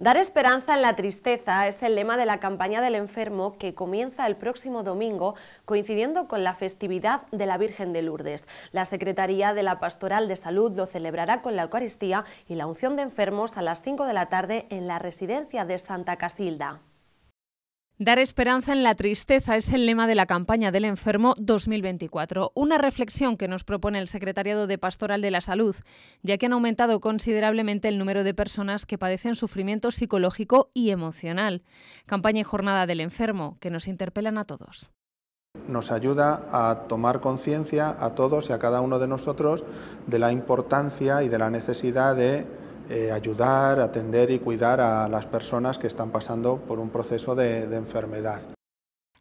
Dar esperanza en la tristeza es el lema de la campaña del enfermo que comienza el próximo domingo coincidiendo con la festividad de la Virgen de Lourdes. La Secretaría de la Pastoral de Salud lo celebrará con la Eucaristía y la unción de enfermos a las 5 de la tarde en la residencia de Santa Casilda. Dar esperanza en la tristeza es el lema de la campaña del enfermo 2024, una reflexión que nos propone el Secretariado de Pastoral de la Salud, ya que han aumentado considerablemente el número de personas que padecen sufrimiento psicológico y emocional. Campaña y jornada del enfermo, que nos interpelan a todos nos ayuda a tomar conciencia a todos y a cada uno de nosotros de la importancia y de la necesidad de eh, ayudar, atender y cuidar a las personas que están pasando por un proceso de, de enfermedad.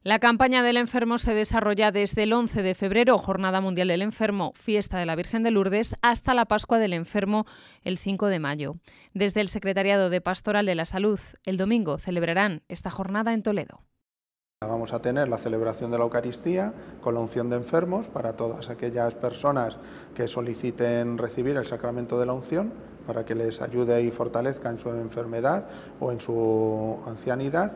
La campaña del enfermo se desarrolla desde el 11 de febrero, Jornada Mundial del Enfermo, Fiesta de la Virgen de Lourdes, hasta la Pascua del Enfermo el 5 de mayo. Desde el Secretariado de Pastoral de la Salud, el domingo celebrarán esta jornada en Toledo. Vamos a tener la celebración de la Eucaristía con la unción de enfermos para todas aquellas personas que soliciten recibir el sacramento de la unción para que les ayude y fortalezca en su enfermedad o en su ancianidad.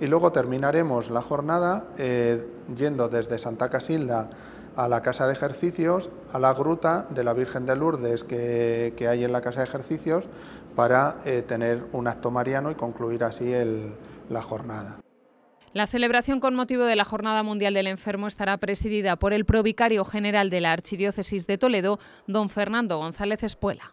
Y luego terminaremos la jornada eh, yendo desde Santa Casilda a la casa de ejercicios, a la gruta de la Virgen de Lourdes que, hay en la casa de ejercicios para eh, tener un acto mariano y concluir así la jornada. La celebración con motivo de la Jornada Mundial del Enfermo estará presidida por el Provicario General de la Archidiócesis de Toledo, don Fernando González Espuela.